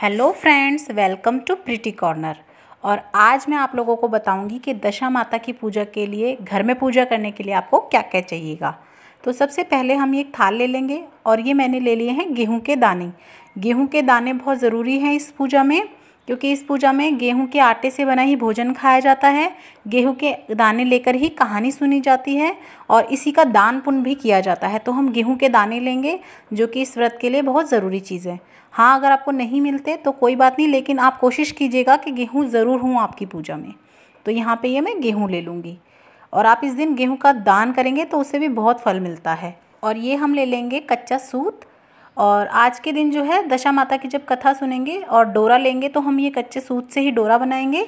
hello friends welcome to pretty corner और आज मैं आप लोगों को बताऊंगी कि दशा माता की पूजा के लिए घर में पूजा करने के लिए आपको क्या क्या चाहिएगा तो सबसे पहले हम एक थाल ले लेंगे और ये मैंने ले लिए हैं गेहूं के दाने गेहूं के दाने बहुत ज़रूरी हैं इस पूजा में क्योंकि इस पूजा में गेहूं के आटे से बना ही भोजन खाया जाता है गेहूं के दाने लेकर ही कहानी सुनी जाती है और इसी का दान पुण्य भी किया जाता है तो हम गेहूं के दाने लेंगे जो कि इस व्रत के लिए बहुत ज़रूरी चीज़ है हाँ अगर आपको नहीं मिलते तो कोई बात नहीं लेकिन आप कोशिश कीजिएगा कि गेहूँ ज़रूर हूँ आपकी पूजा में तो यहाँ पर ये मैं गेहूँ ले लूँगी और आप इस दिन गेहूँ का दान करेंगे तो उसे भी बहुत फल मिलता है और ये हम ले लेंगे कच्चा सूत और आज के दिन जो है दशा माता की जब कथा सुनेंगे और डोरा लेंगे तो हम ये कच्चे सूत से ही डोरा बनाएंगे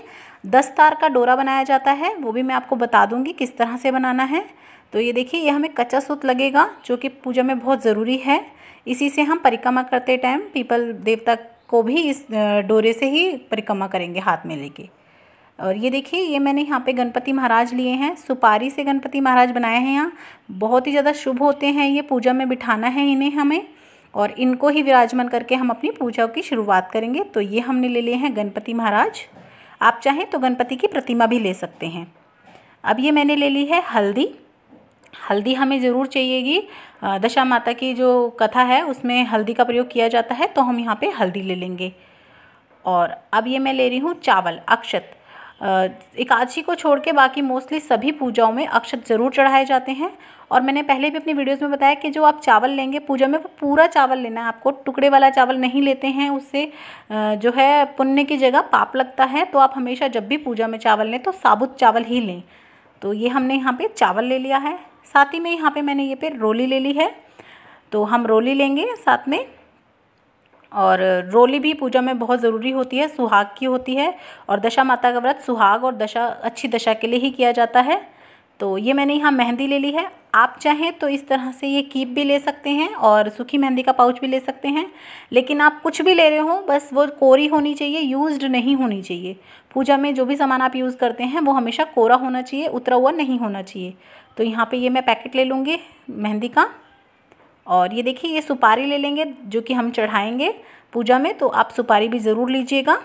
दस तार का डोरा बनाया जाता है वो भी मैं आपको बता दूंगी किस तरह से बनाना है तो ये देखिए ये हमें कच्चा सूत लगेगा जो कि पूजा में बहुत ज़रूरी है इसी से हम परिक्रमा करते टाइम पीपल देवता को भी इस डोरे से ही परिक्रमा करेंगे हाथ में लेके और ये देखिए ये मैंने यहाँ पे गणपति महाराज लिए हैं सुपारी से गणपति महाराज बनाए हैं यहाँ बहुत ही ज़्यादा शुभ होते हैं ये पूजा में बिठाना है इन्हें हमें और इनको ही विराजमान करके हम अपनी पूजा की शुरुआत करेंगे तो ये हमने ले लिए हैं गणपति महाराज आप चाहें तो गणपति की प्रतिमा भी ले सकते हैं अब ये मैंने ले ली है हल्दी हल्दी हमें ज़रूर चाहिएगी दशा माता की जो कथा है उसमें हल्दी का प्रयोग किया जाता है तो हम यहाँ पे हल्दी ले लेंगे और अब ये मैं ले रही हूँ चावल अक्षत एकादशी को छोड़ के बाकी मोस्टली सभी पूजाओं में अक्षत ज़रूर चढ़ाए जाते हैं और मैंने पहले भी अपनी वीडियोस में बताया कि जो आप चावल लेंगे पूजा में वो पूरा चावल लेना है आपको टुकड़े वाला चावल नहीं लेते हैं उससे जो है पुण्य की जगह पाप लगता है तो आप हमेशा जब भी पूजा में चावल लें तो साबुत चावल ही लें तो ये हमने यहाँ पर चावल ले लिया है साथ ही में यहाँ पर मैंने ये पे रोली ले ली है तो हम रोली लेंगे साथ में और रोली भी पूजा में बहुत ज़रूरी होती है सुहाग की होती है और दशा माता का व्रत सुहाग और दशा अच्छी दशा के लिए ही किया जाता है तो ये मैंने यहाँ मेहंदी ले ली है आप चाहें तो इस तरह से ये कीप भी ले सकते हैं और सूखी मेहंदी का पाउच भी ले सकते हैं लेकिन आप कुछ भी ले रहे हो बस वो कोरी होनी चाहिए यूज्ड नहीं होनी चाहिए पूजा में जो भी सामान आप यूज़ करते हैं वो हमेशा कोरा होना चाहिए उतरा हुआ नहीं होना चाहिए तो यहाँ पे ये मैं पैकेट ले लूँगी मेहंदी का और ये देखिए ये सुपारी ले लेंगे जो कि हम चढ़ाएंगे पूजा में तो आप सुपारी भी ज़रूर लीजिएगा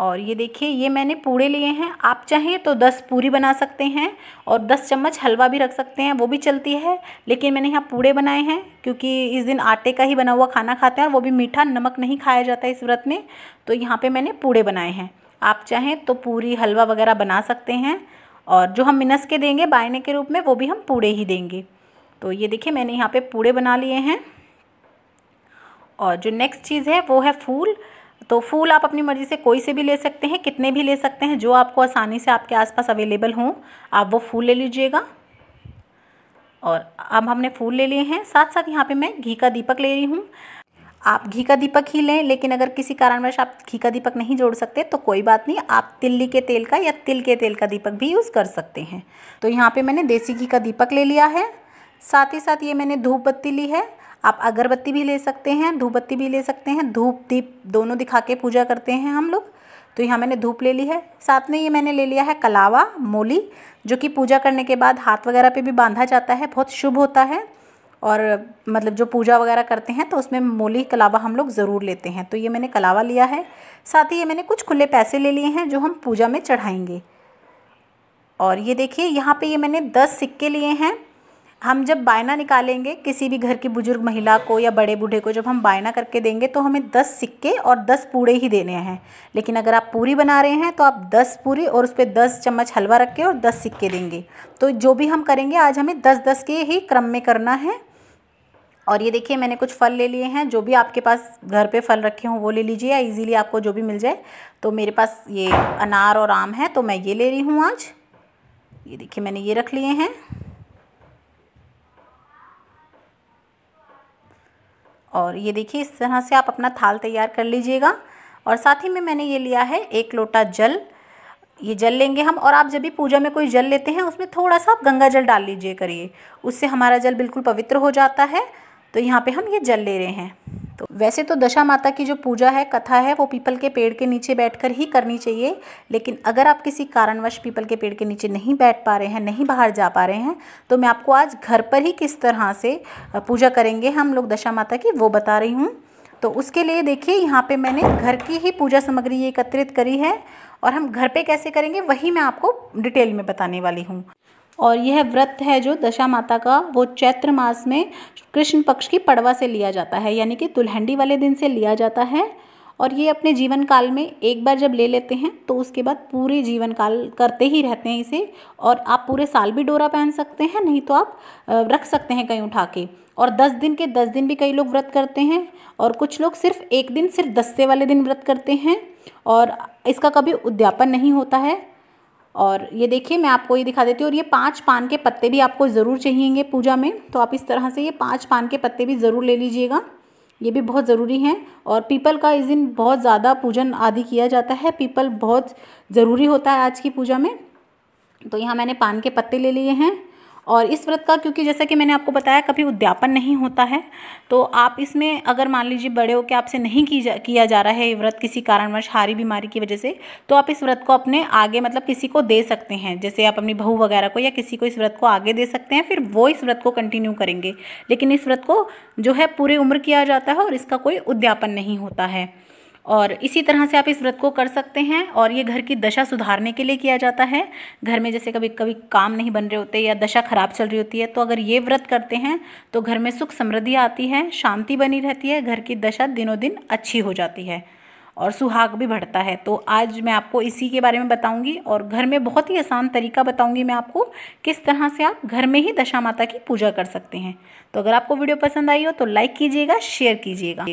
और ये देखिए ये मैंने पूड़े लिए हैं आप चाहें तो दस पूरी बना सकते हैं और दस चम्मच हलवा भी रख सकते हैं वो भी चलती है लेकिन मैंने यहाँ पूड़े बनाए हैं क्योंकि इस दिन आटे का ही बना हुआ खाना खाते हैं वो भी मीठा नमक नहीं खाया जाता इस व्रत में तो यहाँ पे मैंने पूड़े बनाए हैं आप चाहें तो पूरी हलवा वगैरह बना सकते हैं और जो हम मिनस के देंगे बायने के रूप में वो भी हम पूड़े ही देंगे तो ये देखिए मैंने यहाँ पे पूड़े बना लिए हैं और जो नेक्स्ट चीज़ है वो है फूल तो फूल आप अपनी मर्ज़ी से कोई से भी ले सकते हैं कितने भी ले सकते हैं जो आपको आसानी से आपके आसपास अवेलेबल हों आप वो फूल ले लीजिएगा और अब हमने फूल ले लिए हैं साथ साथ यहाँ पे मैं घी का दीपक ले रही हूँ आप घी का दीपक ही लें लेकिन अगर किसी कारणवश आप घी का दीपक नहीं जोड़ सकते तो कोई बात नहीं आप तिल्ली के तेल का या तिल के तेल का दीपक भी यूज़ कर सकते हैं तो यहाँ पे मैंने देसी घी का दीपक ले लिया है साथ ही साथ ये मैंने धूप बत्ती ली है आप अगरबत्ती भी ले सकते हैं धूप बत्ती भी ले सकते हैं धूप दीप दोनों दिखा के पूजा करते हैं हम लोग तो यहाँ मैंने धूप ले ली है साथ में ये मैंने ले लिया है कलावा मोली जो कि पूजा करने के बाद हाथ वगैरह पे भी बांधा जाता है बहुत शुभ होता है और मतलब जो पूजा वगैरह करते हैं तो उसमें मोली कलावा हम लोग ज़रूर लेते हैं तो ये मैंने कलावा लिया है साथ ही ये मैंने कुछ खुले पैसे ले लिए हैं जो हम पूजा में चढ़ाएँगे और ये देखिए यहाँ पर ये मैंने दस सिक्के लिए हैं हम जब बायना निकालेंगे किसी भी घर की बुज़ुर्ग महिला को या बड़े बूढ़े को जब हम बायना करके देंगे तो हमें दस सिक्के और दस पूड़े ही देने हैं लेकिन अगर आप पूरी बना रहे हैं तो आप दस पूरी और उस पर दस चम्मच हलवा रख के और दस सिक्के देंगे तो जो भी हम करेंगे आज हमें दस दस के ही क्रम में करना है और ये देखिए मैंने कुछ फल ले लिए हैं जो भी आपके पास घर पे फल रखे हों वो ले लीजिए या इजीली आपको जो भी मिल जाए तो मेरे पास ये अनार और आम है तो मैं ये ले रही हूँ आज ये देखिए मैंने ये रख लिए हैं और ये देखिए इस तरह से आप अपना थाल तैयार कर लीजिएगा और साथ ही में मैंने ये लिया है एक लोटा जल ये जल लेंगे हम और आप जब भी पूजा में कोई जल लेते हैं उसमें थोड़ा सा आप गंगा जल डाल लीजिए करिए उससे हमारा जल बिल्कुल पवित्र हो जाता है तो यहाँ पे हम ये जल ले रहे हैं तो वैसे तो दशा माता की जो पूजा है कथा है वो पीपल के पेड़ के नीचे बैठकर ही करनी चाहिए लेकिन अगर आप किसी कारणवश पीपल के पेड़ के नीचे नहीं बैठ पा रहे हैं नहीं बाहर जा पा रहे हैं तो मैं आपको आज घर पर ही किस तरह से पूजा करेंगे हम लोग दशा माता की वो बता रही हूँ तो उसके लिए देखिए यहाँ पे मैंने घर की ही पूजा सामग्री एकत्रित करी है और हम घर पे कैसे करेंगे वही मैं आपको डिटेल में बताने वाली हूँ और यह व्रत है जो दशा माता का वो चैत्र मास में कृष्ण पक्ष की पड़वा से लिया जाता है यानी कि दुल्हंडी वाले दिन से लिया जाता है और ये अपने जीवन काल में एक बार जब ले लेते हैं तो उसके बाद पूरे जीवन काल करते ही रहते हैं इसे और आप पूरे साल भी डोरा पहन सकते हैं नहीं तो आप रख सकते हैं कहीं उठा के और दस दिन के दस दिन भी कई लोग व्रत करते हैं और कुछ लोग सिर्फ एक दिन सिर्फ दस्ते वाले दिन व्रत करते हैं और इसका कभी उद्यापन नहीं होता है और ये देखिए मैं आपको ये दिखा देती हूँ और ये पाँच पान के पत्ते भी आपको ज़रूर चाहिएंगे पूजा में तो आप इस तरह से ये पाँच पान के पत्ते भी ज़रूर ले लीजिएगा ये भी बहुत ज़रूरी हैं और पीपल का इस दिन बहुत ज़्यादा पूजन आदि किया जाता है पीपल बहुत ज़रूरी होता है आज की पूजा में तो यहाँ मैंने पान के पत्ते ले लिए हैं और इस व्रत का क्योंकि जैसा कि मैंने आपको बताया कभी उद्यापन नहीं होता है तो आप इसमें अगर मान लीजिए बड़े हो के आपसे नहीं की जा, किया जा रहा है ये व्रत किसी कारणवश हारी बीमारी की वजह से तो आप इस व्रत को अपने आगे मतलब किसी को दे सकते हैं जैसे आप अपनी बहू वगैरह को या किसी को इस व्रत को आगे दे सकते हैं फिर वो इस व्रत को कंटिन्यू करेंगे लेकिन इस व्रत को जो है पूरी उम्र किया जाता है और इसका कोई उद्यापन नहीं होता है और इसी तरह से आप इस व्रत को कर सकते हैं और ये घर की दशा सुधारने के लिए किया जाता है घर में जैसे कभी कभी काम नहीं बन रहे होते या दशा खराब चल रही होती है तो अगर ये व्रत करते हैं तो घर में सुख समृद्धि आती है शांति बनी रहती है घर की दशा दिनों दिन अच्छी हो जाती है और सुहाग भी बढ़ता है तो आज मैं आपको इसी के बारे में बताऊंगी और घर में बहुत ही आसान तरीका बताऊंगी मैं आपको किस तरह से आप घर में ही दशा माता की पूजा कर सकते हैं तो अगर आपको वीडियो पसंद आई हो तो लाइक कीजिएगा शेयर कीजिएगा